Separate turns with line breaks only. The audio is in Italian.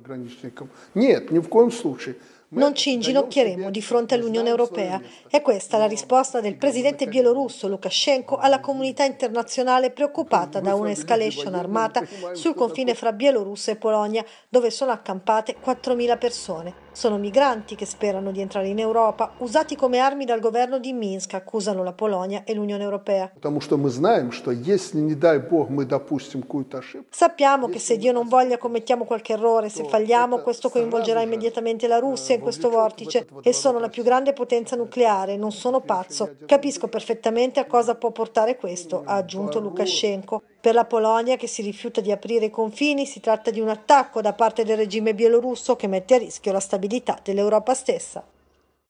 пограничникам. Нет, ни в коем случае.
Non ci inginocchieremo di fronte all'Unione Europea. È questa la risposta del presidente bielorusso Lukashenko alla comunità internazionale preoccupata da un'escalation armata sul confine fra Bielorussia e Polonia, dove sono accampate 4.000 persone. Sono migranti che sperano di entrare in Europa, usati come armi dal governo di Minsk, accusano la Polonia e l'Unione Europea. Sappiamo che se Dio non voglia commettiamo qualche errore, se falliamo questo coinvolgerà immediatamente la Russia questo vortice e sono la più grande potenza nucleare, non sono pazzo. Capisco perfettamente a cosa può portare questo, ha aggiunto Lukashenko. Per la Polonia che si rifiuta di aprire i confini si tratta di un attacco da parte del regime bielorusso che mette a rischio la stabilità dell'Europa stessa.